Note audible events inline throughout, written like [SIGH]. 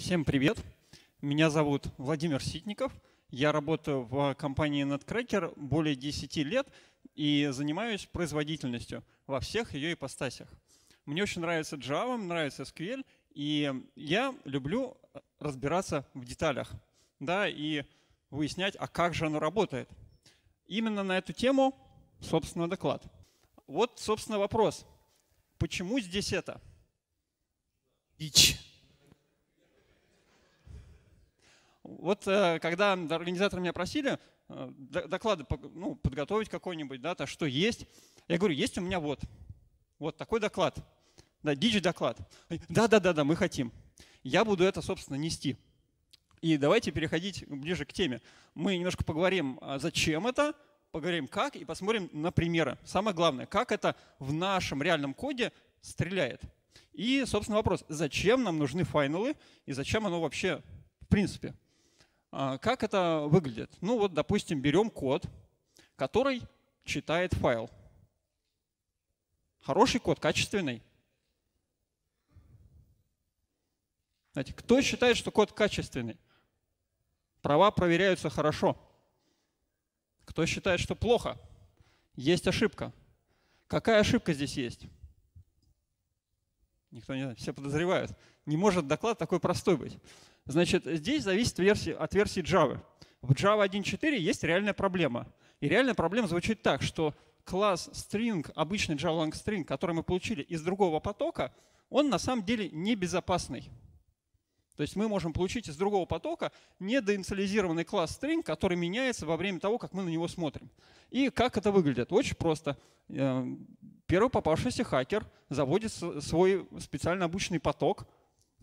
Всем привет. Меня зовут Владимир Ситников. Я работаю в компании Netcracker более 10 лет и занимаюсь производительностью во всех ее ипостасях. Мне очень нравится Java, мне нравится SQL, и я люблю разбираться в деталях да, и выяснять, а как же оно работает. Именно на эту тему, собственно, доклад. Вот, собственно, вопрос. Почему здесь это? Ич. Вот э, когда организаторы меня просили э, доклады ну, подготовить какой-нибудь, да, то что есть, я говорю, есть у меня вот, вот такой доклад, да, дичь-доклад. Да-да-да-да, мы хотим. Я буду это, собственно, нести. И давайте переходить ближе к теме. Мы немножко поговорим, а, зачем это, поговорим как и посмотрим на примеры. Самое главное, как это в нашем реальном коде стреляет. И, собственно, вопрос, зачем нам нужны файналы и зачем оно вообще в принципе. А, как это выглядит? Ну вот, допустим, берем код, который читает файл. Хороший код, качественный. Знаете, кто считает, что код качественный? Права проверяются хорошо. Кто считает, что плохо? Есть ошибка. Какая ошибка здесь есть? Никто не знает, все подозревают. Не может доклад такой простой быть. Значит, здесь зависит версия, от версии Java. В Java 1.4 есть реальная проблема. И реальная проблема звучит так, что класс string, обычный Java string, который мы получили из другого потока, он на самом деле небезопасный. То есть мы можем получить из другого потока недоинициализированный класс string, который меняется во время того, как мы на него смотрим. И как это выглядит? Очень просто. Эм, первый попавшийся хакер заводит свой специально обученный поток,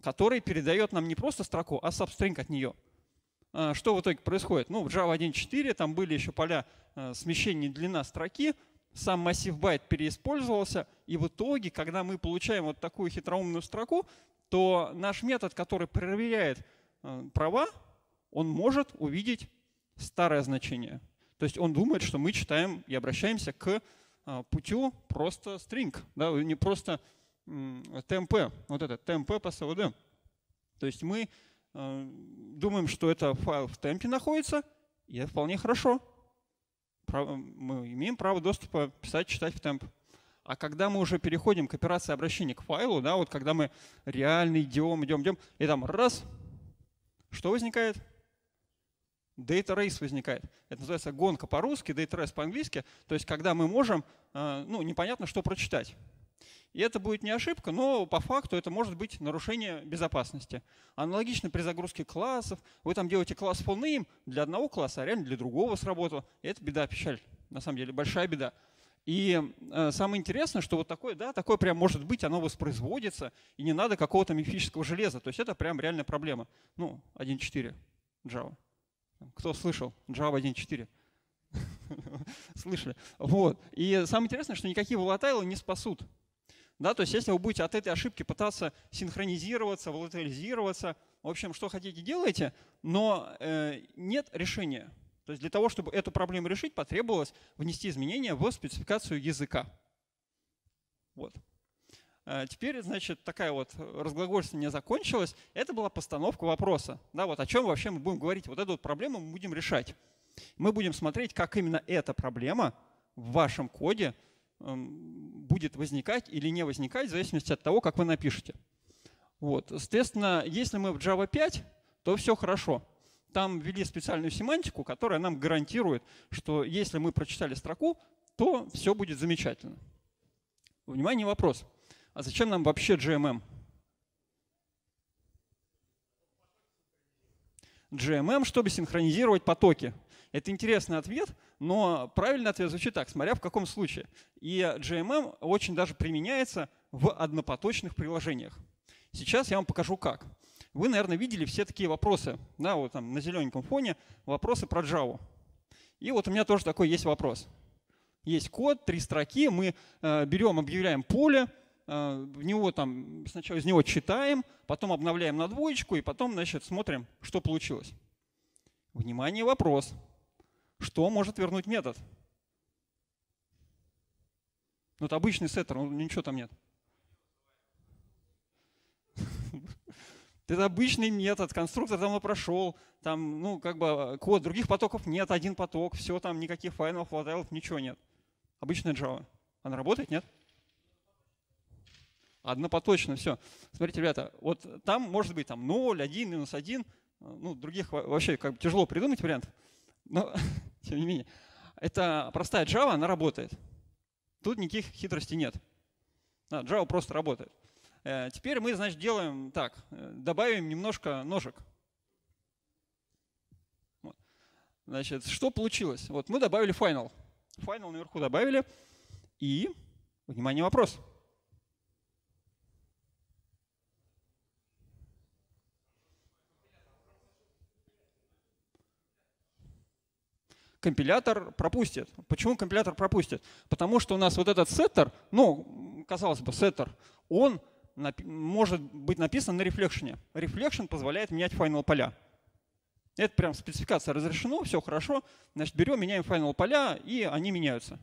который передает нам не просто строку, а substring от нее. А, что в итоге происходит? Ну, в Java 1.4 там были еще поля а, смещения длина строки, сам массив байт переиспользовался, и в итоге, когда мы получаем вот такую хитроумную строку, то наш метод, который проверяет а, права, он может увидеть старое значение. То есть он думает, что мы читаем и обращаемся к путю просто string, да, не просто ТМП, вот этот ТМП по СВД, То есть мы э, думаем, что это файл в темпе находится, и это вполне хорошо. Мы имеем право доступа писать, читать в темп. А когда мы уже переходим к операции обращения к файлу, да, вот когда мы реально идем, идем, идем, и там раз, что возникает? Data race возникает. Это называется гонка по-русски, data race по-английски. То есть когда мы можем, э, ну, непонятно, что прочитать. И это будет не ошибка, но по факту это может быть нарушение безопасности. Аналогично при загрузке классов. Вы там делаете класс полным для одного класса, а реально для другого сработало. И это беда, печаль. На самом деле большая беда. И э, самое интересное, что вот такое, да, такое прям может быть, оно воспроизводится, и не надо какого-то мифического железа. То есть это прям реальная проблема. Ну, 1.4 Java. Кто слышал? Java 1.4. [LAUGHS] Слышали. Вот. И самое интересное, что никакие волатайлы не спасут. Да, то есть если вы будете от этой ошибки пытаться синхронизироваться, волатилизироваться, в общем, что хотите делайте, но э, нет решения. То есть для того, чтобы эту проблему решить, потребовалось внести изменения в спецификацию языка. Вот. Э, теперь, значит, такая вот разглагольствование закончилась. Это была постановка вопроса. Да, вот о чем вообще мы будем говорить. Вот эту вот проблему мы будем решать. Мы будем смотреть, как именно эта проблема в вашем коде Эм, будет возникать или не возникать в зависимости от того, как вы напишете. Вот. Соответственно, если мы в Java 5, то все хорошо. Там ввели специальную семантику, которая нам гарантирует, что если мы прочитали строку, то все будет замечательно. Внимание, вопрос. А зачем нам вообще GMM? GMM, чтобы синхронизировать потоки. Это интересный ответ – но правильный ответ звучит так, смотря в каком случае. И JMM очень даже применяется в однопоточных приложениях. Сейчас я вам покажу как. Вы, наверное, видели все такие вопросы, да, вот там на зелененьком фоне, вопросы про Java. И вот у меня тоже такой есть вопрос. Есть код, три строки, мы э, берем, объявляем поле, э, в него там сначала из него читаем, потом обновляем на двоечку и потом, значит, смотрим, что получилось. Внимание, вопрос. Что может вернуть метод? Ну, это обычный сеттер, ну, ничего там нет. [LAUGHS] Это обычный метод, конструктор давно прошел, там, ну, как бы код, других потоков нет, один поток, все там, никаких файлов, флотайлов, ничего нет. Обычная Java. Она работает, нет? Однопоточно, все. Смотрите, ребята, вот там может быть там 0, 1, минус 1, ну, других вообще как бы тяжело придумать вариант, но [LAUGHS] тем не менее. Это простая Java, она работает. Тут никаких хитростей нет. Да, Java просто работает. Э, теперь мы, значит, делаем так, э, добавим немножко ножек. Вот. Значит, что получилось? Вот мы добавили final. Final наверху добавили. И, внимание, вопрос. Вопрос. компилятор пропустит. Почему компилятор пропустит? Потому что у нас вот этот сеттер, ну, казалось бы, сеттер, он может быть написан на рефлекшене. Рефлекшн позволяет менять final поля. Это прям спецификация разрешено, все хорошо. Значит, берем, меняем final поля, и они меняются.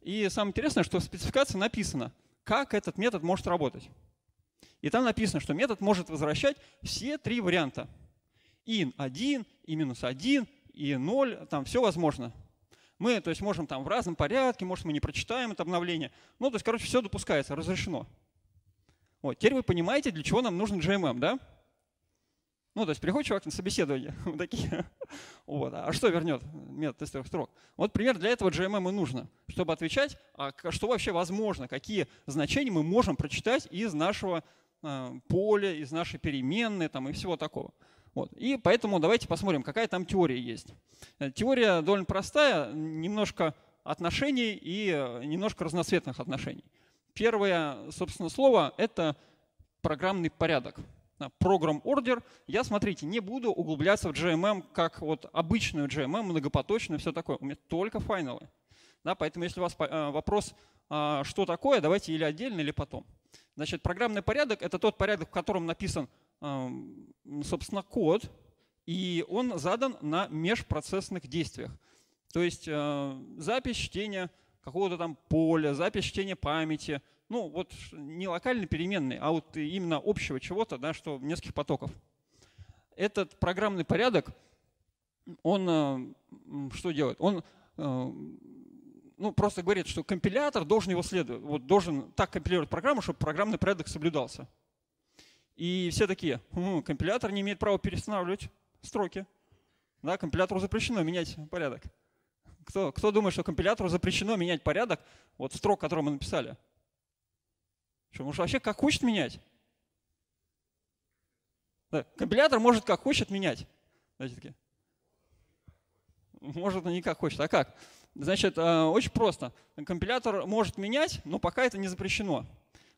И самое интересное, что в спецификации написано, как этот метод может работать. И там написано, что метод может возвращать все три варианта. in 1, и минус 1, и 0, там все возможно. Мы, то есть, можем там в разном порядке, может, мы не прочитаем это обновление. Ну, то есть, короче, все допускается, разрешено. Вот, теперь вы понимаете, для чего нам нужен GMM, да? Ну, то есть приходит чувак на собеседование, [LAUGHS] вот такие, [LAUGHS] вот, а что вернет метод тестовых строк? Вот пример для этого GMM и нужно, чтобы отвечать, а что вообще возможно, какие значения мы можем прочитать из нашего э, поля, из нашей переменной там, и всего такого. Вот. И поэтому давайте посмотрим, какая там теория есть. Э, теория довольно простая, немножко отношений и э, немножко разноцветных отношений. Первое, собственно, слово — это программный порядок. программ Order. Я, смотрите, не буду углубляться в GMM как вот обычную GMM, многопоточную, все такое. У меня только файналы. Да, поэтому если у вас э, вопрос, а, что такое, давайте или отдельно, или потом. Значит, программный порядок — это тот порядок, в котором написан собственно, код, и он задан на межпроцессных действиях. То есть э, запись чтения какого-то там поля, запись чтения памяти, ну вот не локально переменный, а вот именно общего чего-то, да, что нескольких потоков. Этот программный порядок, он э, что делает? Он э, ну, просто говорит, что компилятор должен его следовать, вот должен так компилировать программу, чтобы программный порядок соблюдался. И все такие, «Хм, компилятор не имеет права перестанавливать строки. Да, компилятору запрещено менять порядок. Кто, кто думает, что компилятору запрещено менять порядок вот строк, которые мы написали? Что, может вообще как хочет менять? Да, компилятор может как хочет менять. Знаете, такие. Может, не как хочет, а как? Значит, э, очень просто. Компилятор может менять, но пока это не запрещено.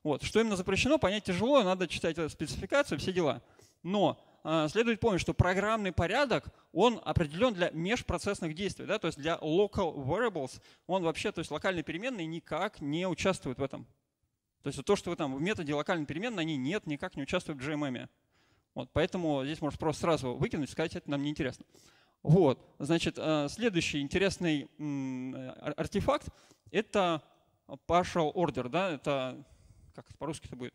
Вот. Что именно запрещено, понять тяжело, надо читать спецификацию, все дела. Но а, следует помнить, что программный порядок, он определен для межпроцессных действий, да, то есть для local variables, он вообще, то есть локальные переменные никак не участвуют в этом. То есть то, что вы там в методе локальной переменной, они нет, никак не участвуют в JMM. Вот, поэтому здесь можно просто сразу выкинуть, сказать, это нам неинтересно. Вот, значит, а, следующий интересный а, артефакт — это partial order, да, это как по-русски это будет,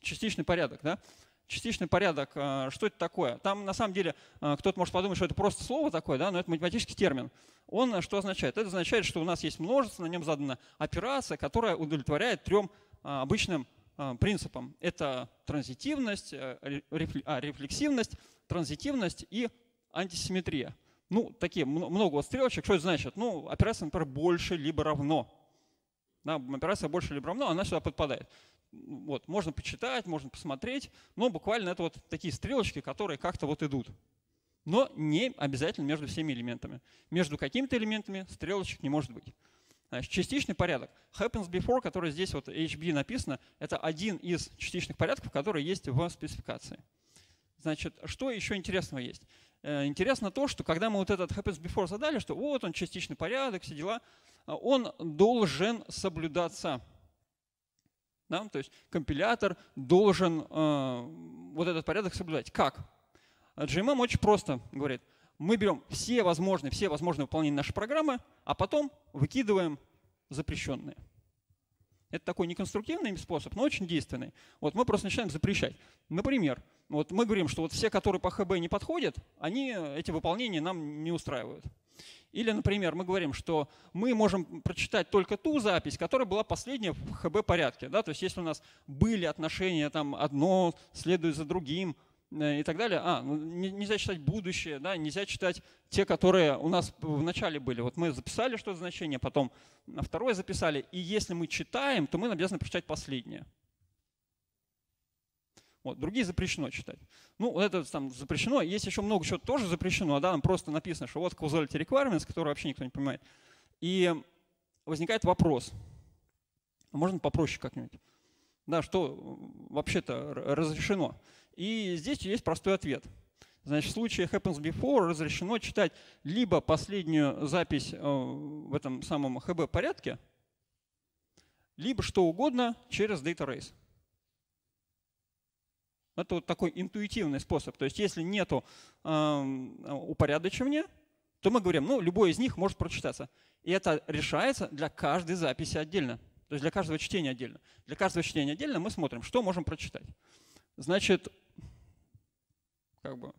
частичный порядок, да? Частичный порядок, э, что это такое? Там на самом деле э, кто-то может подумать, что это просто слово такое, да, но это математический термин. Он э, что означает? Это означает, что у нас есть множество, на нем задана операция, которая удовлетворяет трем обычным принципам. Это транзитивность, а, рефлексивность, транзитивность и антисимметрия. Ну, такие много вот стрелочек. Что это значит? Ну, операция, например, больше либо равно. Нам операция больше или равно, она сюда подпадает. Вот, можно почитать, можно посмотреть, но буквально это вот такие стрелочки, которые как-то вот идут. Но не обязательно между всеми элементами. Между какими-то элементами стрелочек не может быть. Значит, частичный порядок. Happens before, который здесь вот HB написано, это один из частичных порядков, которые есть в спецификации. Значит, что еще интересного есть? Э, интересно то, что когда мы вот этот happens before задали, что вот он частичный порядок, все дела, а он должен соблюдаться. Да? То есть компилятор должен э, вот этот порядок соблюдать. Как? А GMM очень просто говорит, мы берем все возможные, все возможные выполнения нашей программы, а потом выкидываем запрещенные. Это такой неконструктивный способ, но очень действенный. Вот мы просто начинаем запрещать. Например, вот мы говорим, что вот все, которые по ХБ не подходят, они, эти выполнения нам не устраивают. Или, например, мы говорим, что мы можем прочитать только ту запись, которая была последняя в ХБ порядке. Да? То есть если у нас были отношения там одно следует за другим, Э, и так далее. А, ну, нельзя читать будущее, да, нельзя читать те, которые у нас в начале были. Вот мы записали что-то значение, потом на второе записали. И если мы читаем, то мы обязаны прочитать последнее. Вот, другие запрещено читать. Ну, вот это там запрещено. Есть еще много чего тоже запрещено, да, там просто написано, что вот causality requirements, который вообще никто не понимает. И возникает вопрос. Можно попроще как-нибудь? Да, что вообще-то разрешено? И здесь есть простой ответ. Значит, в случае happens before разрешено читать либо последнюю запись э, в этом самом HB порядке, либо что угодно через data race. Это вот такой интуитивный способ. То есть если нету э, упорядочивания, то мы говорим, ну, любой из них может прочитаться. И это решается для каждой записи отдельно. То есть для каждого чтения отдельно. Для каждого чтения отдельно мы смотрим, что можем прочитать. Значит, как бы,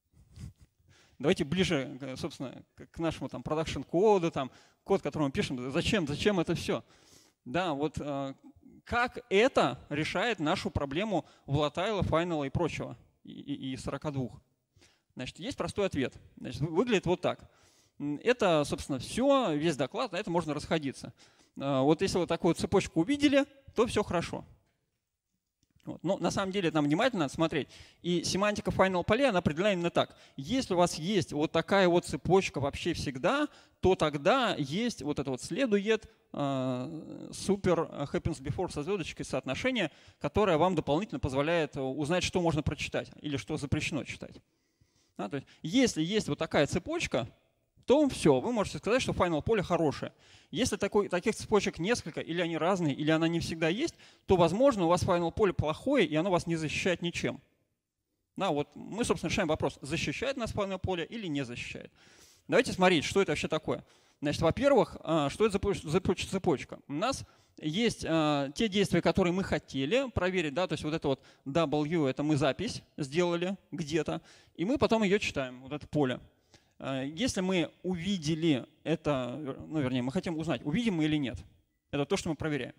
[LAUGHS] давайте ближе, э, собственно, к нашему там продакшн коду, там, код, который мы пишем, зачем, зачем это все? Да, вот э, как это решает нашу проблему волатайла, файнала и прочего, и, и, 42. Значит, есть простой ответ. Значит, выглядит вот так. Это, собственно, все, весь доклад, на это можно расходиться. Э, вот если вот такую цепочку увидели, то все хорошо. Вот. Но на самом деле там внимательно надо смотреть. И семантика final поле она определена именно так. Если у вас есть вот такая вот цепочка вообще всегда, то тогда есть вот это вот следует э, супер э, happens before со звездочкой соотношение, которое вам дополнительно позволяет э, узнать, что можно прочитать или что запрещено читать. Да, то есть, если есть вот такая цепочка, то все, вы можете сказать, что final поле хорошее. Если такой, таких цепочек несколько, или они разные, или она не всегда есть, то, возможно, у вас final поле плохое, и оно вас не защищает ничем. Да, вот мы, собственно, решаем вопрос, защищает нас final поле или не защищает. Давайте смотреть, что это вообще такое. Значит, во-первых, а, что это за цепочка? У нас есть а, те действия, которые мы хотели проверить, да, то есть вот это вот W, это мы запись сделали где-то, и мы потом ее читаем, вот это поле. Э, если мы увидели это, ну вернее, мы хотим узнать, увидим мы или нет. Это то, что мы проверяем.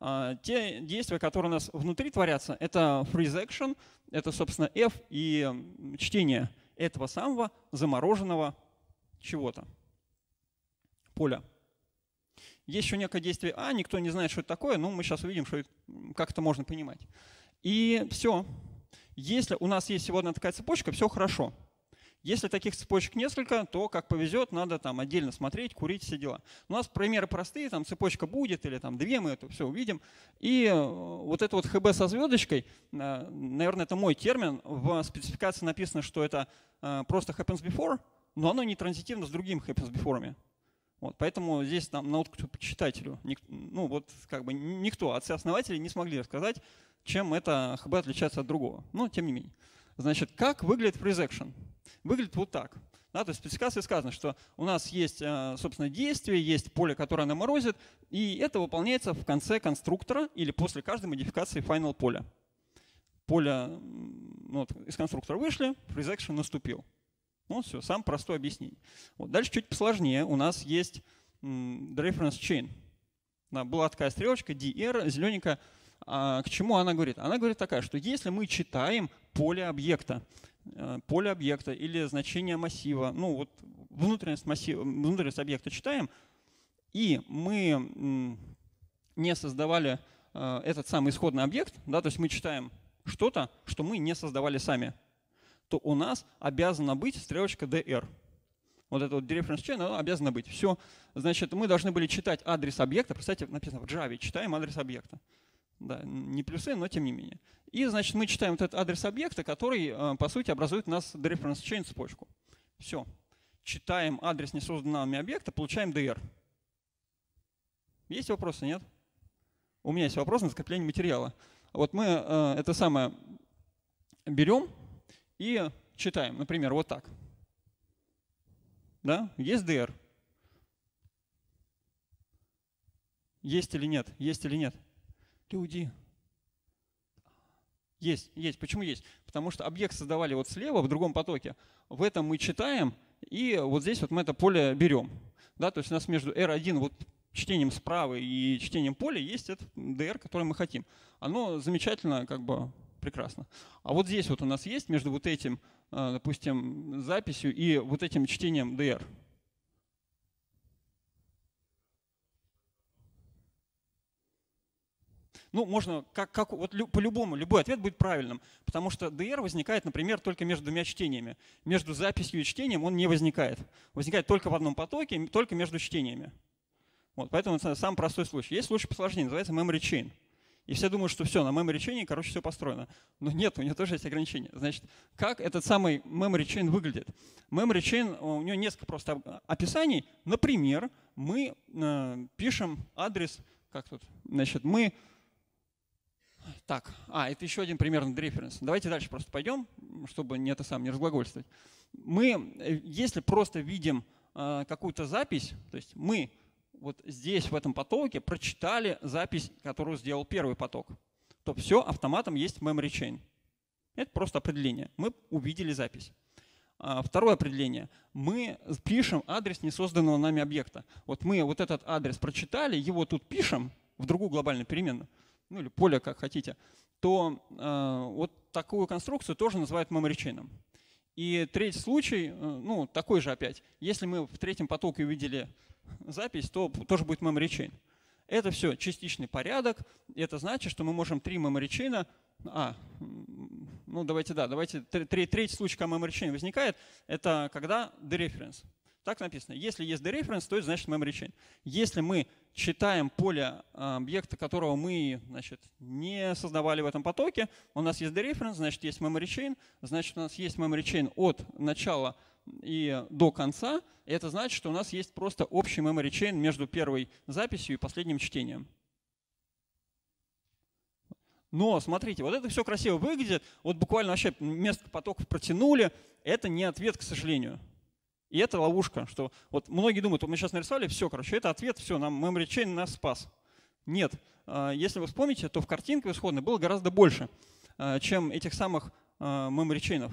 А, те действия, которые у нас внутри творятся, это freeze action, это, собственно, F и чтение этого самого замороженного чего-то, поля. Есть еще некое действие А, никто не знает, что это такое, но мы сейчас увидим, что это, как это можно понимать. И все. Если у нас есть сегодня такая цепочка, все хорошо. Если таких цепочек несколько, то как повезет, надо там отдельно смотреть, курить, все дела. У нас примеры простые, там цепочка будет или там две, мы это все увидим. И э, вот это вот ХБ со звездочкой, э, наверное, это мой термин, в спецификации написано, что это э, просто happens before, но оно не транзитивно с другим happens before. Вот, поэтому здесь там на откуп читателю, ну вот как бы никто, отцы-основатели а не смогли рассказать, чем это ХБ отличается от другого. Но тем не менее. Значит, как выглядит freeze Выглядит вот так. Да, то есть в спецификации сказано, что у нас есть, э, собственно, действие, есть поле, которое оно морозит, и это выполняется в конце конструктора или после каждой модификации final поля. Поле ну, вот, из конструктора вышли, freeze action наступил. Ну все, сам простое объяснение. Вот, дальше чуть посложнее. У нас есть reference chain. Да, была такая стрелочка DR, зелененькая. А к чему она говорит? Она говорит такая, что если мы читаем поле объекта, Э, поле объекта или значение массива. Ну вот внутренность, массива, внутренность объекта читаем, и мы не создавали э, этот самый исходный объект, да, то есть мы читаем что-то, что мы не создавали сами, то у нас обязана быть стрелочка dr. Вот это вот dereference chain, она обязана быть. Все. Значит, мы должны были читать адрес объекта. Представьте, написано в Java, читаем адрес объекта. Да, не плюсы, но тем не менее. И, значит, мы читаем вот этот адрес объекта, который, э, по сути, образует у нас dereference chain цепочку. Все. Читаем адрес несозданного нами объекта, получаем dr. Есть вопросы, нет? У меня есть вопрос на закрепление материала. Вот мы э, это самое берем и читаем, например, вот так. Да? Есть dr? Есть или нет? Есть или нет? люди. Есть, есть. Почему есть? Потому что объект создавали вот слева, в другом потоке. В этом мы читаем, и вот здесь вот мы это поле берем. Да, то есть у нас между R1 вот чтением справа и чтением поля есть этот DR, который мы хотим. Оно замечательно, как бы прекрасно. А вот здесь вот у нас есть между вот этим, э, допустим, записью и вот этим чтением DR. Ну, можно как, как вот лю, по-любому, любой ответ будет правильным, потому что DR возникает, например, только между двумя чтениями. Между записью и чтением он не возникает. Возникает только в одном потоке, только между чтениями. Вот, поэтому это самый простой случай. Есть случай посложнее, называется memory chain. И все думают, что все, на memory chain, короче, все построено. Но нет, у него тоже есть ограничения. Значит, как этот самый memory chain выглядит? Memory chain, э, у него несколько просто описаний. Например, мы э, пишем адрес, как тут, значит, мы так, а, это еще один примерный референс. Давайте дальше просто пойдем, чтобы не это сам не разглагольствовать. Мы, э, если просто видим э, какую-то запись, то есть мы вот здесь в этом потоке прочитали запись, которую сделал первый поток, то все автоматом есть memory chain. Это просто определение. Мы увидели запись. А, второе определение. Мы пишем адрес несозданного нами объекта. Вот мы вот этот адрес прочитали, его тут пишем в другую глобальную переменную ну или поле, как хотите, то э, вот такую конструкцию тоже называют меморичейном. И третий случай, э, ну такой же опять, если мы в третьем потоке увидели запись, то тоже будет меморичейн. Это все частичный порядок, это значит, что мы можем три меморичейна а, ну давайте, да, давайте. Третий случай, когда memory возникает, это когда дереференс. Так написано. Если есть derefference, то это значит memory chain. Если мы читаем поле а, объекта, которого мы значит, не создавали в этом потоке, у нас есть derefference, значит есть memory chain, значит у нас есть memory chain от начала и до конца. И это значит, что у нас есть просто общий memory chain между первой записью и последним чтением. Но смотрите, вот это все красиво выглядит, вот буквально вообще несколько потоков протянули. Это не ответ, к сожалению. И это ловушка, что вот многие думают, вот мы сейчас нарисовали, все, короче, это ответ, все, нам memory chain нас спас. Нет, а, если вы вспомните, то в картинке исходной было гораздо больше, а, чем этих самых memory а, chain.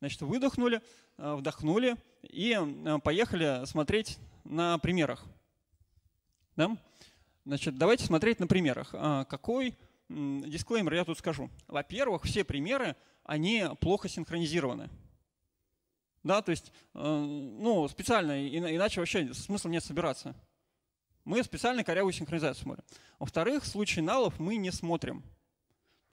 Значит, выдохнули, вдохнули и поехали смотреть на примерах. Да? Значит, давайте смотреть на примерах. Какой дисклеймер я тут скажу? Во-первых, все примеры, они плохо синхронизированы. Да, то есть, эм, ну, специально, иначе вообще смысла нет собираться. Мы специально корявую синхронизацию смотрим. Во-вторых, в случае налов мы не смотрим.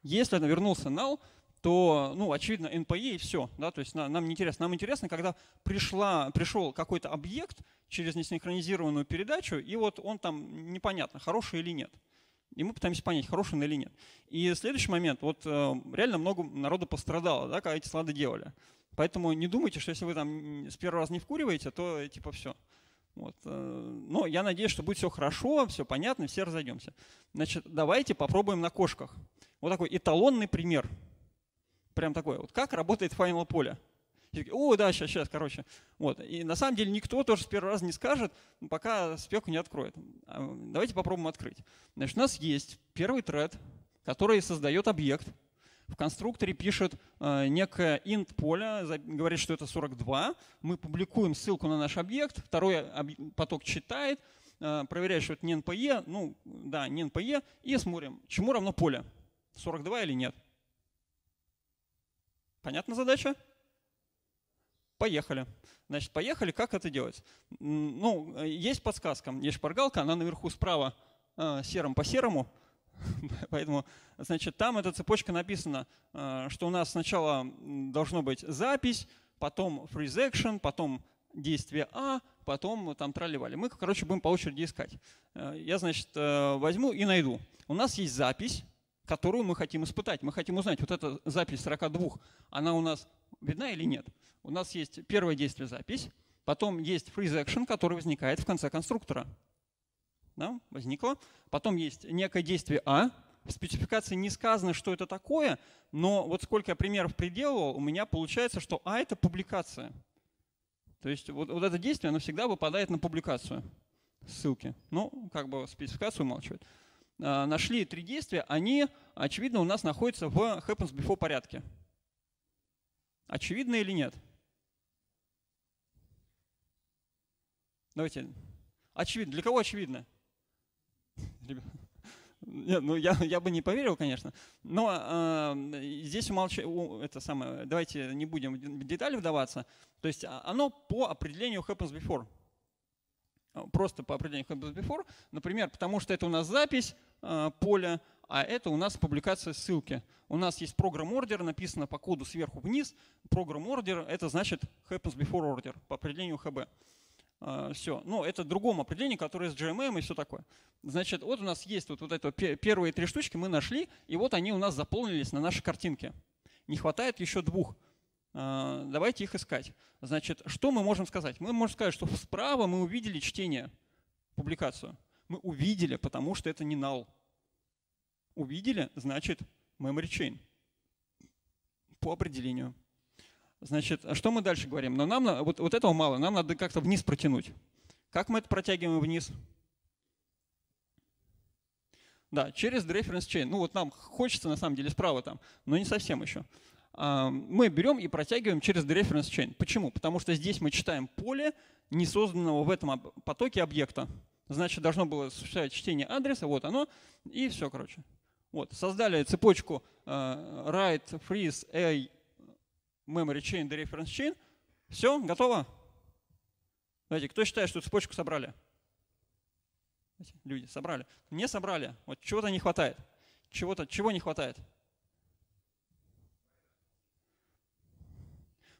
Если вернулся нал, то, ну, очевидно, NPE и все. Да? То есть нам, нам не интересно. Нам интересно, когда пришла, пришел какой-то объект через несинхронизированную передачу, и вот он там непонятно, хороший или нет. И мы пытаемся понять, хороший он или нет. И следующий момент. Вот э, реально много народу пострадало, да, когда эти слады делали. Поэтому не думайте, что если вы там с первого раза не вкуриваете, то типа все. Вот. Э, но я надеюсь, что будет все хорошо, все понятно, все разойдемся. Значит, давайте попробуем на кошках. Вот такой эталонный пример. Прям такой. Вот как работает файнал поле. О, да, сейчас, сейчас, короче. Вот. И на самом деле никто тоже с первого раза не скажет, ну, пока спеку не откроет. А, давайте попробуем открыть. Значит, у нас есть первый тред, который создает объект, в конструкторе пишет э, некое int поле, говорит, что это 42. Мы публикуем ссылку на наш объект, второй поток читает, э, проверяет, что это не NPE, ну да, не NPE, и смотрим, чему равно поле, 42 или нет. Понятна задача? Поехали. Значит, поехали, как это делать? Ну, э, есть подсказка, есть шпаргалка, она наверху справа серым по серому, [LAUGHS] Поэтому, значит, там эта цепочка написана, э, что у нас сначала должно быть запись, потом freeze action, потом действие А, потом там траливали Мы, короче, будем по очереди искать. Э, я, значит, э, возьму и найду. У нас есть запись, которую мы хотим испытать. Мы хотим узнать, вот эта запись 42, она у нас видна или нет. У нас есть первое действие запись, потом есть freeze action, который возникает в конце конструктора да, возникло. Потом есть некое действие А. В спецификации не сказано, что это такое, но вот сколько я примеров приделывал, у меня получается, что А – это публикация. То есть вот, вот это действие, оно всегда выпадает на публикацию ссылки. Ну, как бы спецификацию умалчивает. А, нашли три действия, они, очевидно, у нас находятся в happens before порядке. Очевидно или нет? Давайте. Очевидно. Для кого очевидно? [LAUGHS] Нет, ну я, я бы не поверил, конечно. Но э, здесь умолчу, это самое, давайте не будем в детали вдаваться. То есть а, оно по определению happens before. Э, просто по определению happens before. Например, потому что это у нас запись э, поля, а это у нас публикация ссылки. У нас есть программ ордер, написано по коду сверху вниз. Программ ордер это значит happens before order по определению HB. А, все. но ну, это другому определению, которое с GMM и все такое. Значит, вот у нас есть вот, вот это первые три штучки мы нашли, и вот они у нас заполнились на нашей картинке. Не хватает еще двух. А, давайте их искать. Значит, что мы можем сказать? Мы можем сказать, что справа мы увидели чтение, публикацию. Мы увидели, потому что это не null. Увидели, значит, memory chain. По определению. Значит, а что мы дальше говорим? Но нам вот, вот этого мало, нам надо как-то вниз протянуть. Как мы это протягиваем вниз? Да, через reference chain. Ну вот нам хочется на самом деле справа там, но не совсем еще. А, мы берем и протягиваем через reference chain. Почему? Потому что здесь мы читаем поле, не созданного в этом потоке объекта. Значит, должно было осуществлять чтение адреса, вот оно, и все, короче. Вот, создали цепочку э, write, freeze, a, memory chain до reference chain. Все, готово. Знаете, кто считает, что цепочку собрали? Люди собрали. Не собрали. Вот чего-то не хватает. Чего-то, чего не хватает?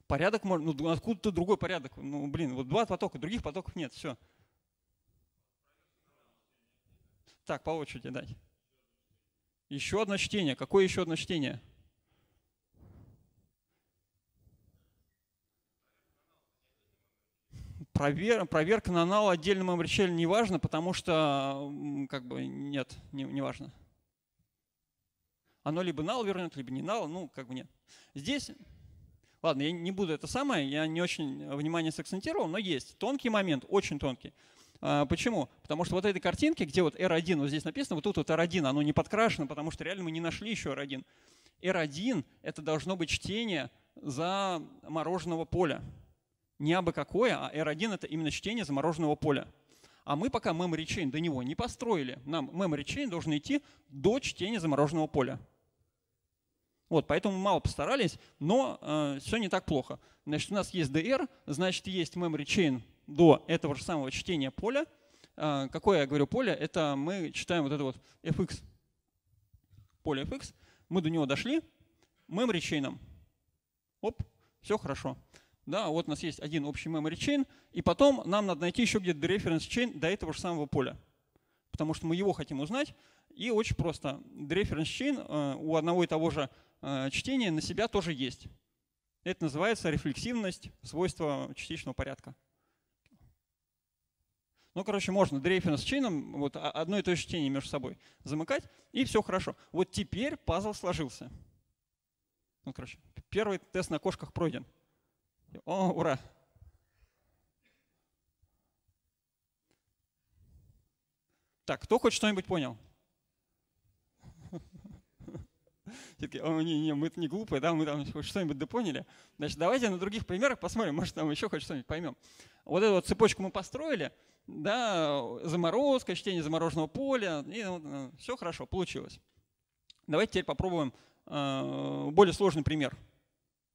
Порядок можно. Ну, откуда-то другой порядок. Ну, блин, вот два потока, других потоков нет. Все. Так, по очереди дать. Еще одно чтение. Какое еще одно чтение? провер, проверка на нал отдельным обречением не важно, потому что как бы нет, не, не важно. Оно либо нал вернет, либо не нал, ну как бы нет. Здесь, ладно, я не буду это самое, я не очень внимание сакцентировал, но есть. Тонкий момент, очень тонкий. А, почему? Потому что вот этой картинке, где вот R1 вот здесь написано, вот тут вот R1, оно не подкрашено, потому что реально мы не нашли еще R1. R1 — это должно быть чтение за мороженого поля не абы какое, а R1 — это именно чтение замороженного поля. А мы пока memory chain до него не построили. Нам memory chain должен идти до чтения замороженного поля. Вот, поэтому мало постарались, но э, все не так плохо. Значит, у нас есть DR, значит, есть memory chain до этого же самого чтения поля. Э, какое я говорю поле? Это мы читаем вот это вот fx, поле fx. Мы до него дошли memory chain. Оп, все хорошо да, вот у нас есть один общий memory chain, и потом нам надо найти еще где-то dereference chain до этого же самого поля, потому что мы его хотим узнать, и очень просто. Dereference chain э, у одного и того же э, чтения на себя тоже есть. Это называется рефлексивность, свойство частичного порядка. Ну, короче, можно дрейфинг с чином, вот а, одно и то же чтение между собой замыкать, и все хорошо. Вот теперь пазл сложился. Ну, короче, первый тест на кошках пройден. О, ура! Так, кто хоть что-нибудь понял? о, не, не, мы не глупые, да, мы там хоть что-нибудь допоняли. Значит, давайте на других примерах посмотрим, может, там еще хоть что-нибудь поймем. Вот эту вот цепочку мы построили, да, заморозка, чтение замороженного поля, и ну, все хорошо, получилось. Давайте теперь попробуем э, более сложный пример –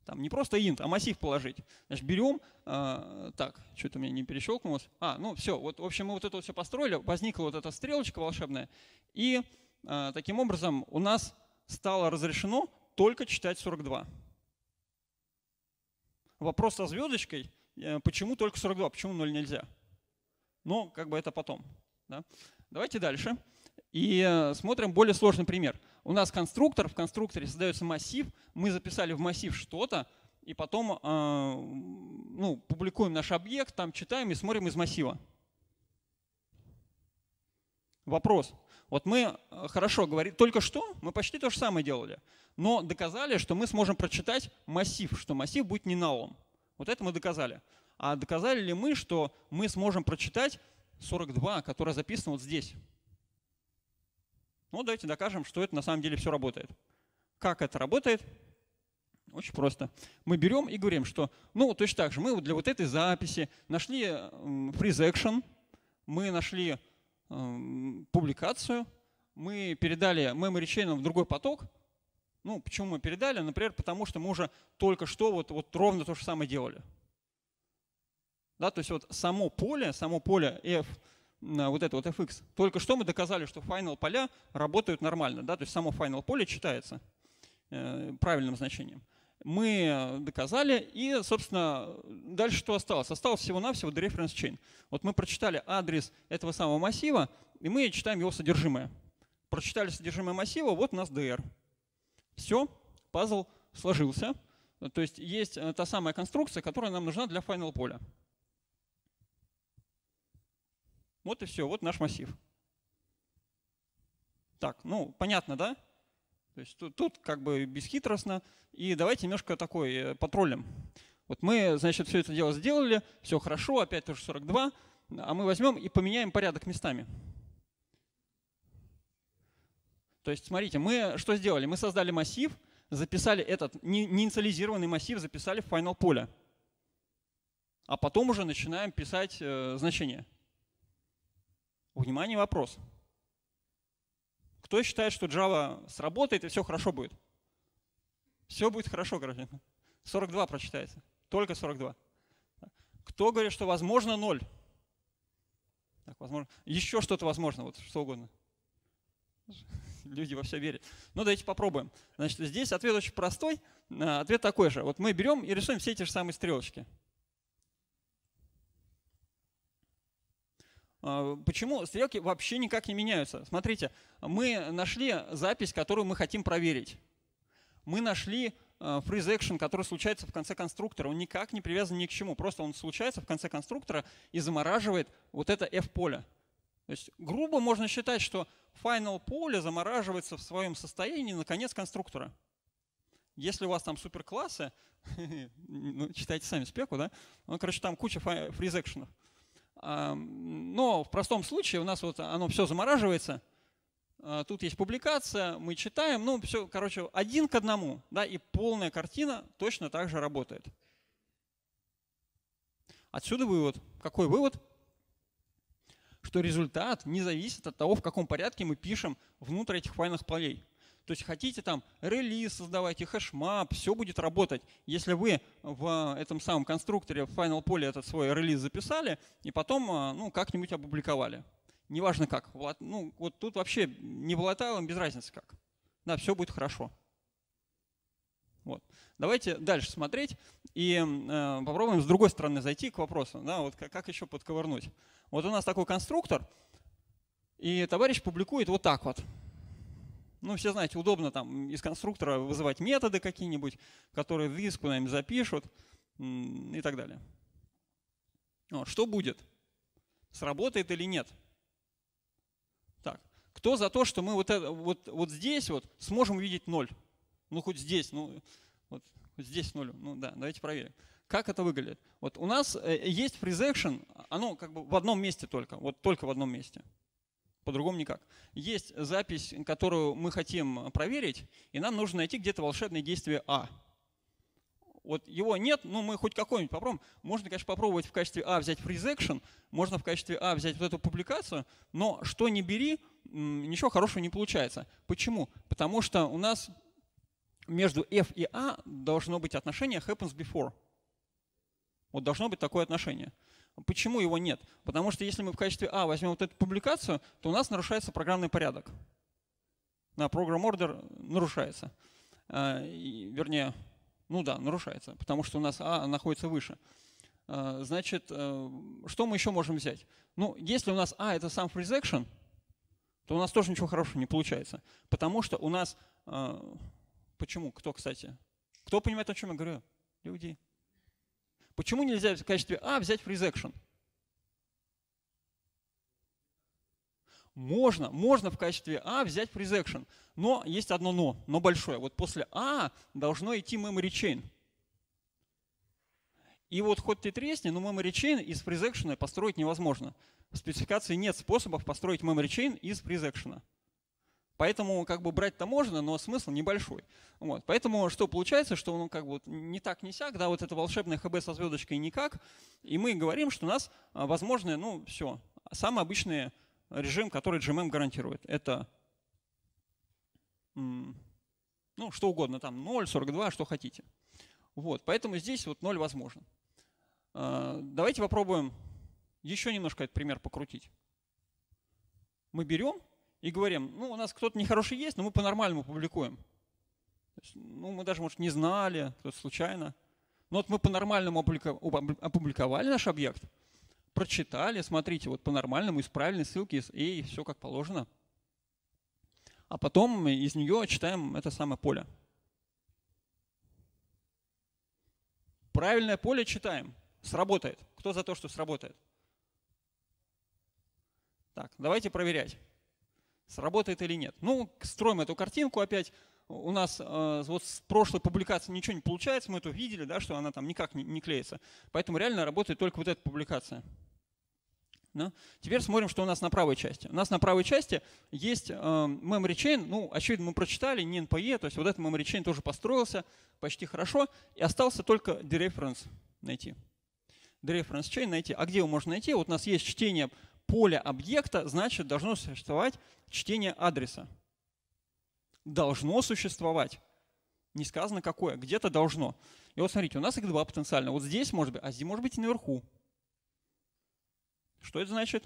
там не просто int, а массив положить. Значит, берем, э, так, что-то у меня не перещелкнулось. А, ну все, вот, в общем, мы вот это все построили, возникла вот эта стрелочка волшебная, и э, таким образом у нас стало разрешено только читать 42. Вопрос со звездочкой, э, почему только 42, почему 0 нельзя? Но как бы это потом. Да? Давайте дальше. И э, смотрим более сложный пример. У нас конструктор, в конструкторе создается массив, мы записали в массив что-то, и потом э, ну, публикуем наш объект, там читаем и смотрим из массива. Вопрос. Вот мы э, хорошо говорили, только что мы почти то же самое делали, но доказали, что мы сможем прочитать массив, что массив будет не налом. Вот это мы доказали. А доказали ли мы, что мы сможем прочитать 42, которое записано вот здесь? Ну, давайте докажем, что это на самом деле все работает. Как это работает? Очень просто. Мы берем и говорим, что, ну, точно так же, мы для вот этой записи нашли freeze action, мы нашли э, публикацию, мы передали memory chain в другой поток. Ну, почему мы передали? Например, потому что мы уже только что вот, вот ровно то же самое делали. Да, то есть вот само поле, само поле f на вот это вот fx. Только что мы доказали, что final поля работают нормально, да, то есть само final поле читается э, правильным значением. Мы э, доказали, и, собственно, дальше что осталось? Осталось всего-навсего dereference chain. Вот мы прочитали адрес этого самого массива, и мы читаем его содержимое. Прочитали содержимое массива, вот у нас dr. Все, пазл сложился. То есть есть э, та самая конструкция, которая нам нужна для final поля. Вот и все, вот наш массив. Так, ну, понятно, да? То есть тут, тут как бы бесхитростно. И давайте немножко такой э, патрулем. Вот мы, значит, все это дело сделали, все хорошо, опять тоже 42, а мы возьмем и поменяем порядок местами. То есть, смотрите, мы что сделали? Мы создали массив, записали этот неинициализированный массив, записали в final поле. А потом уже начинаем писать э, значения. Внимание, вопрос. Кто считает, что Java сработает и все хорошо будет? Все будет хорошо, короче, 42 прочитается. Только 42. Кто говорит, что возможно 0? Так, возможно. Еще что-то возможно, вот что угодно. Люди во все верят. Ну, давайте попробуем. Значит, здесь ответ очень простой. Э, ответ такой же. Вот мы берем и рисуем все эти же самые стрелочки. А, почему стрелки вообще никак не меняются? Смотрите, мы нашли запись, которую мы хотим проверить. Мы нашли а, freeze action, который случается в конце конструктора. Он никак не привязан ни к чему. Просто он случается в конце конструктора и замораживает вот это F-поле. То есть грубо можно считать, что final поле замораживается в своем состоянии на конец конструктора. Если у вас там суперклассы, [LAUGHS] ну, читайте сами спеку, да? Ну, короче, там куча freeze фризекшенов. Но в простом случае у нас вот оно все замораживается. А, тут есть публикация, мы читаем, ну все, короче, один к одному, да, и полная картина точно так же работает. Отсюда вывод. Какой вывод? Что результат не зависит от того, в каком порядке мы пишем внутрь этих файловых полей. То есть хотите там релиз создавайте, хэшмап, все будет работать. Если вы в а, этом самом конструкторе в Final Poly этот свой релиз записали и потом а, ну, как-нибудь опубликовали. Неважно как. Ну, вот тут вообще не волатайлом, без разницы как. Да, все будет хорошо. Вот. Давайте дальше смотреть и э, попробуем с другой стороны зайти к вопросу, да, вот как, как еще подковырнуть. Вот у нас такой конструктор, и товарищ публикует вот так вот. Ну, все знаете, удобно там из конструктора вызывать методы какие-нибудь, которые в диск куда-нибудь запишут и так далее. Вот, что будет? Сработает или нет? Так, кто за то, что мы вот, это, вот, вот здесь вот сможем видеть ноль? Ну, хоть здесь, ну, вот, хоть здесь ноль. Ну, да, давайте проверим. Как это выглядит? Вот у нас э, есть freeze оно как бы в одном месте только, вот только в одном месте по-другому никак. Есть запись, которую мы хотим проверить, и нам нужно найти где-то волшебное действие А. Вот его нет, но ну, мы хоть какой-нибудь попробуем. Можно, конечно, попробовать в качестве А взять freeze action, можно в качестве А взять вот эту публикацию, но что не бери, ничего хорошего не получается. Почему? Потому что у нас между F и A должно быть отношение happens before. Вот должно быть такое отношение. Почему его нет? Потому что если мы в качестве А возьмем вот эту публикацию, то у нас нарушается программный порядок. На программ ордер нарушается. А, вернее, ну да, нарушается, потому что у нас А находится выше. А, значит, э, что мы еще можем взять? Ну, если у нас А это сам freeze action, то у нас тоже ничего хорошего не получается. Потому что у нас... А, почему? Кто, кстати? Кто понимает, о чем я говорю? Люди. Почему нельзя в качестве А взять freeze action? Можно, можно в качестве А взять freeze action, но есть одно но, но большое. Вот после А должно идти memory chain. И вот хоть ты тресни, но memory chain из freeze action построить невозможно. В спецификации нет способов построить memory chain из freeze action. Поэтому как бы брать-то можно, но смысл небольшой. Вот. Поэтому что получается, что ну, как бы вот не так, не сяк, да, вот это волшебное ХБ со звездочкой никак. И мы говорим, что у нас а, возможны, ну все, самый обычный режим, который GMM гарантирует. Это ну, что угодно, там 0, 42, что хотите. Вот, поэтому здесь вот 0 возможно. А, давайте попробуем еще немножко этот пример покрутить. Мы берем и говорим, ну, у нас кто-то нехороший есть, но мы по-нормальному публикуем. Есть, ну, мы даже, может, не знали, кто-то случайно. Но вот мы по-нормальному опубликовали наш объект, прочитали, смотрите, вот по-нормальному, из правильной ссылки, и все как положено. А потом мы из нее читаем это самое поле. Правильное поле читаем. Сработает. Кто за то, что сработает? Так, давайте проверять сработает или нет. Ну, строим эту картинку опять. У нас э, вот с прошлой публикации ничего не получается, мы это видели, да, что она там никак не, не клеится. Поэтому реально работает только вот эта публикация. Да? Теперь смотрим, что у нас на правой части. У нас на правой части есть э, memory chain. Ну, очевидно, мы прочитали, не NPE, то есть вот этот memory chain тоже построился почти хорошо. И остался только dereference найти. Dereference chain найти. А где его можно найти? Вот у нас есть чтение поле объекта, значит, должно существовать чтение адреса. Должно существовать. Не сказано какое, где-то должно. И вот смотрите, у нас их два потенциально. Вот здесь может быть, а здесь может быть и наверху. Что это значит?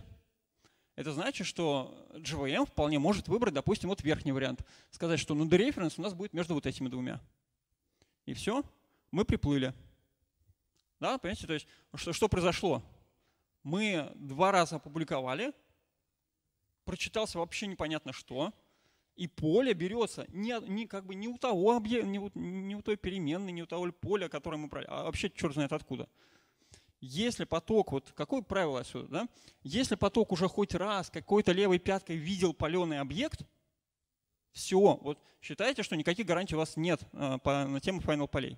Это значит, что JVM вполне может выбрать, допустим, вот верхний вариант. Сказать, что ну дереференс у нас будет между вот этими двумя. И все, мы приплыли. Да, понимаете, то есть что, что произошло? Мы два раза опубликовали, прочитался вообще непонятно что, и поле берется не, не, как бы не у того объекта, не, у, не у той переменной, не у того поля, которое мы брали, а вообще черт знает откуда. Если поток, вот какое правило отсюда, да? Если поток уже хоть раз какой-то левой пяткой видел паленый объект, все, вот считайте, что никаких гарантий у вас нет э, по, на тему final полей.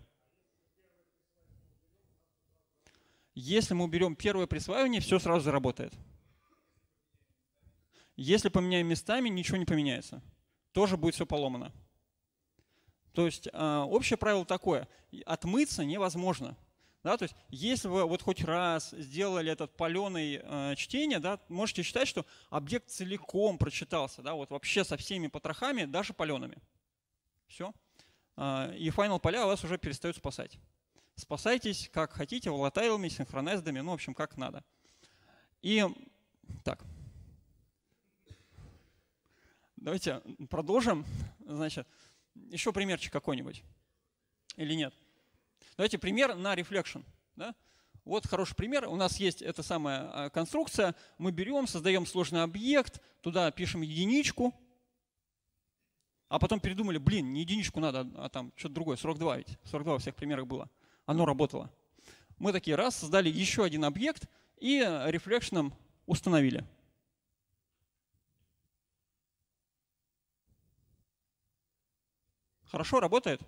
Если мы уберем первое присваивание, все сразу заработает. Если поменяем местами, ничего не поменяется. Тоже будет все поломано. То есть а, общее правило такое. Отмыться невозможно. Да, то есть, если вы вот хоть раз сделали этот паленый э, а, чтение, да, можете считать, что объект целиком прочитался, да, вот вообще со всеми потрохами, даже палеными. Все. Э, а, и final поля вас уже перестают спасать. Спасайтесь как хотите, волатайлами, синхронездами, ну, в общем, как надо. И так. Давайте продолжим. Значит, еще примерчик какой-нибудь. Или нет? Давайте пример на reflection. Да? Вот хороший пример. У нас есть эта самая а, конструкция. Мы берем, создаем сложный объект, туда пишем единичку, а потом передумали, блин, не единичку надо, а там что-то другое, 42 ведь. 42 во всех примерах было оно работало. Мы такие раз создали еще один объект и рефлекшеном установили. Хорошо работает?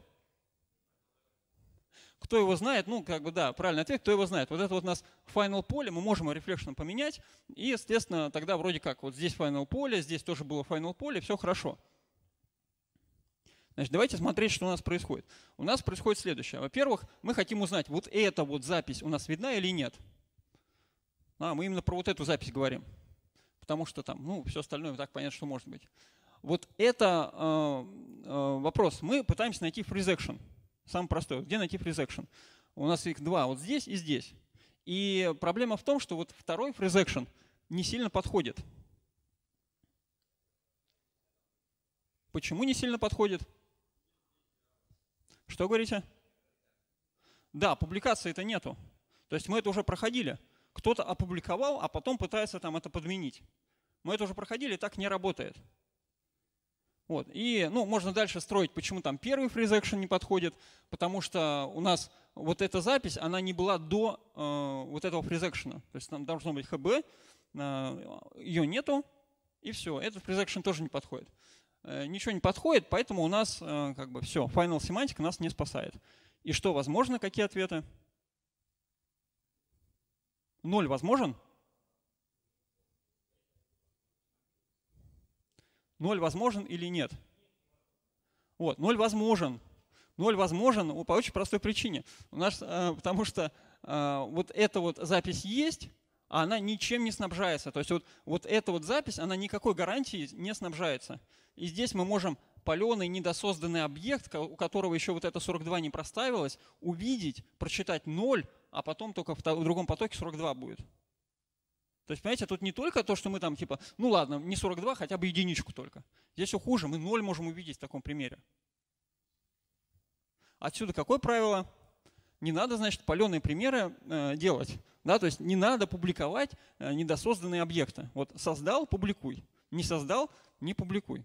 Кто его знает, ну, как бы, да, правильный ответ, кто его знает. Вот это вот у нас final поле, мы можем рефлекшн поменять, и, естественно, тогда вроде как, вот здесь final поле, здесь тоже было final поле, все хорошо. Значит, давайте смотреть, что у нас происходит. У нас происходит следующее. Во-первых, мы хотим узнать, вот эта вот запись у нас видна или нет. А, мы именно про вот эту запись говорим. Потому что там, ну, все остальное так понятно, что может быть. Вот это э, э, вопрос. Мы пытаемся найти freeze action. Самый простой. Где найти freeze action? У нас их два. Вот здесь и здесь. И проблема в том, что вот второй freeze action не сильно подходит. Почему не сильно подходит? Что говорите? Да, публикации это нету. То есть мы это уже проходили. Кто-то опубликовал, а потом пытается там это подменить. Мы это уже проходили, так не работает. Вот. И ну, можно дальше строить, почему там первый freeze action не подходит, потому что у нас вот эта запись, она не была до э, вот этого freeze action. То есть там должно быть ХБ, э, ее нету, и все. Этот freeze action тоже не подходит. Э, ничего не подходит, поэтому у нас э, как бы все, Final Semantic нас не спасает. И что возможно, какие ответы? Ноль возможен? Ноль возможен или нет? Вот, ноль возможен. Ноль возможен по очень простой причине. У нас, э, потому что вот эта вот запись есть, а она ничем не снабжается. То есть вот, вот эта вот запись, она никакой гарантии не снабжается. И здесь мы можем паленый, недосозданный объект, у которого еще вот это 42 не проставилось, увидеть, прочитать 0, а потом только в другом потоке 42 будет. То есть, понимаете, тут не только то, что мы там типа, ну ладно, не 42, хотя бы единичку только. Здесь все хуже, мы 0 можем увидеть в таком примере. Отсюда какое правило? не надо, значит, паленые примеры э, делать. Да? То есть не надо публиковать э, недосозданные объекты. Вот создал – публикуй. Не создал – не публикуй.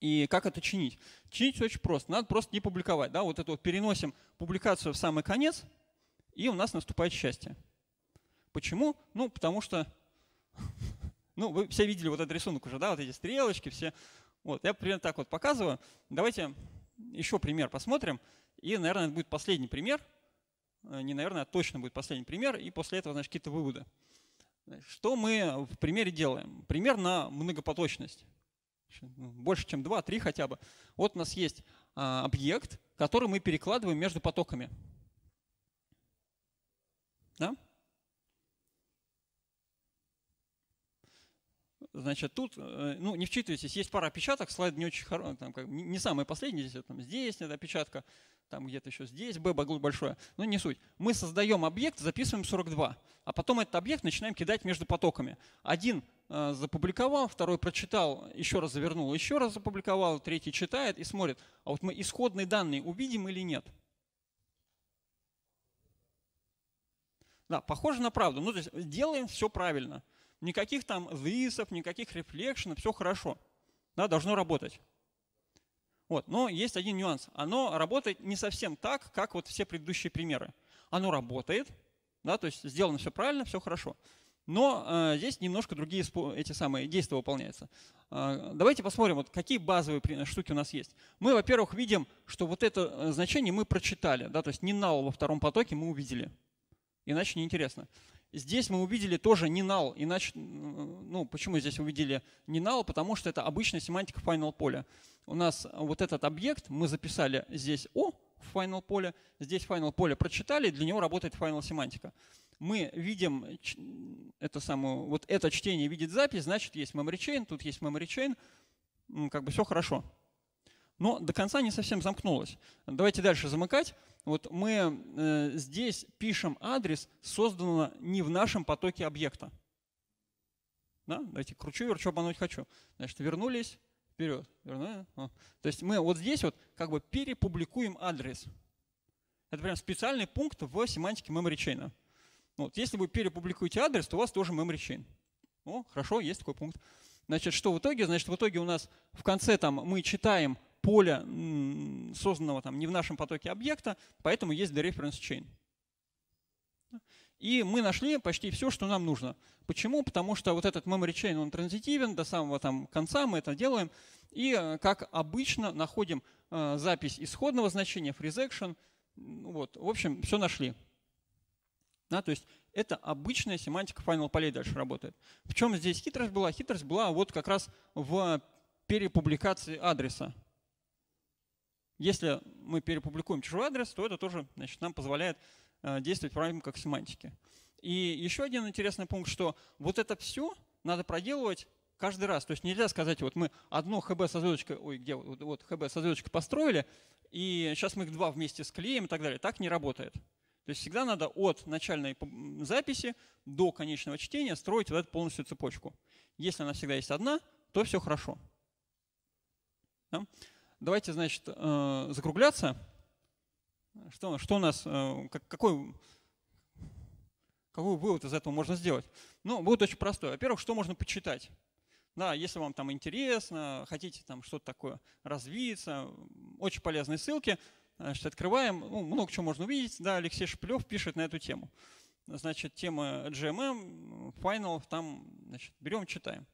И как это чинить? Чинить все очень просто. Надо просто не публиковать. Да? Вот это вот переносим публикацию в самый конец, и у нас наступает счастье. Почему? Ну, потому что… [LAUGHS] Ну, вы все видели вот этот рисунок уже, да, вот эти стрелочки все. Вот, я примерно так вот показываю. Давайте еще пример посмотрим. И, наверное, это будет последний пример. Э, не, наверное, а точно будет последний пример. И после этого, значит, какие-то выводы. Что мы в примере делаем? Пример на многопоточность. Ну, больше, чем два, три хотя бы. Вот у нас есть а, объект, который мы перекладываем между потоками. Да? Значит, тут, э, ну, не вчитывайтесь, есть пара опечаток, слайд не очень хороший, там, как, не, не самый последний, здесь, там, здесь нет опечатка, там где-то еще здесь, b большое, ну не суть. Мы создаем объект, записываем 42, а потом этот объект начинаем кидать между потоками. Один э, запубликовал, второй прочитал, еще раз завернул, еще раз запубликовал, третий читает и смотрит, а вот мы исходные данные увидим или нет. Да, похоже на правду. Ну, то есть делаем все правильно. Никаких там this, никаких рефлекшенов, все хорошо. Да, должно работать. Вот. Но есть один нюанс. Оно работает не совсем так, как вот все предыдущие примеры. Оно работает, да, то есть сделано все правильно, все хорошо. Но э, здесь немножко другие эти самые действия выполняются. Э, давайте посмотрим, вот какие базовые штуки у нас есть. Мы, во-первых, видим, что вот это э, значение мы прочитали, да, то есть не null во втором потоке мы увидели. Иначе неинтересно. Здесь мы увидели тоже не null. Иначе, ну, почему здесь увидели не null? Потому что это обычная семантика final поля у нас вот этот объект, мы записали здесь O в final поле, здесь final поле прочитали, для него работает final семантика. Мы видим это самое, вот это чтение видит запись, значит есть memory chain, тут есть memory chain, как бы все хорошо. Но до конца не совсем замкнулось. Давайте дальше замыкать. Вот мы э, здесь пишем адрес, созданного не в нашем потоке объекта. Да? Давайте кручу, верчу, обмануть хочу. Значит, вернулись, вперед. Верно? То есть мы вот здесь вот как бы перепубликуем адрес. Это прям специальный пункт в семантике memory chain. Вот. Если вы перепубликуете адрес, то у вас тоже memory chain. О, хорошо, есть такой пункт. Значит, что в итоге? Значит, в итоге у нас в конце там мы читаем поле созданного там не в нашем потоке объекта, поэтому есть dereference chain. И мы нашли почти все, что нам нужно. Почему? Потому что вот этот memory chain, он транзитивен до самого там конца, мы это делаем. И, э, как обычно, находим э, запись исходного значения, freeze action. Ну вот. В общем, все нашли. Да, то есть это обычная семантика final полей дальше работает. В чем здесь хитрость была? Хитрость была вот как раз в перепубликации адреса. Если мы перепубликуем чужой адрес, то это тоже значит, нам позволяет Э, действовать в рамках семантики. И еще один интересный пункт, что вот это все надо проделывать каждый раз. То есть нельзя сказать, вот мы одно ХБ со звездочкой, ой, где вот, вот ХБ со звездочкой построили, и сейчас мы их два вместе склеим и так далее. Так не работает. То есть всегда надо от начальной записи до конечного чтения строить вот эту полностью цепочку. Если она всегда есть одна, то все хорошо. Да? Давайте, значит, э, закругляться. Что, что у нас, э, какой, какой вывод из этого можно сделать? Ну, будет очень простой. Во-первых, что можно почитать? Да, если вам там интересно, хотите там что-то такое развиться, очень полезные ссылки. Значит, открываем, ну, много чего можно увидеть. Да, Алексей Шпилев пишет на эту тему. Значит, тема GMM, Final, там, значит, берем, читаем.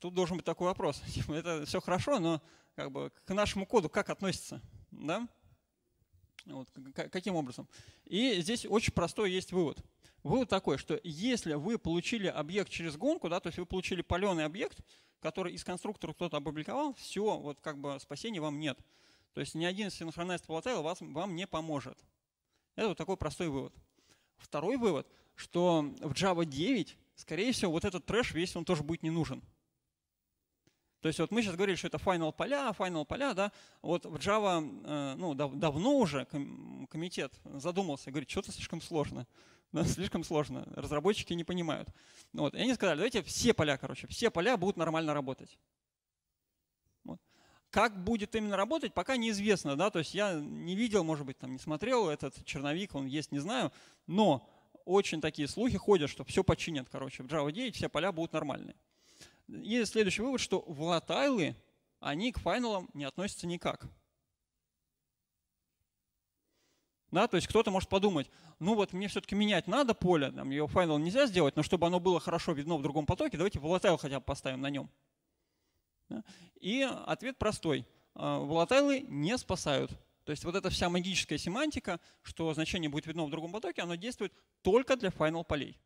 Тут должен быть такой вопрос. [LAUGHS] Это все хорошо, но как бы к нашему коду как относится? Да? Вот, каким образом? И здесь очень простой есть вывод. Вывод такой, что если вы получили объект через гонку, да, то есть вы получили паленый объект, который из конструктора кто-то опубликовал, все, вот как бы спасения вам нет. То есть ни один синхронайз волатайл вас, вам не поможет. Это вот такой простой вывод. Второй вывод, что в Java 9, скорее всего, вот этот трэш весь он тоже будет не нужен. То есть вот мы сейчас говорили, что это final поля, final поля, да. Вот в Java э, ну, дав давно уже комитет задумался и говорит, что-то слишком сложно. Да, слишком сложно, разработчики не понимают. Вот. И они сказали, давайте все поля, короче, все поля будут нормально работать. Вот. Как будет именно работать, пока неизвестно, да, то есть я не видел, может быть, там не смотрел этот черновик, он есть, не знаю, но очень такие слухи ходят, что все починят, короче, в Java 9 все поля будут нормальные. Есть следующий вывод, что волатайлы, они к файналам не относятся никак. Да, то есть кто-то может подумать, ну вот мне все-таки менять надо поле, там его final нельзя сделать, но чтобы оно было хорошо видно в другом потоке, давайте volatile хотя бы поставим на нем. Да? И ответ простой. А, волатайлы не спасают. То есть вот эта вся магическая семантика, что значение будет видно в другом потоке, оно действует только для final полей.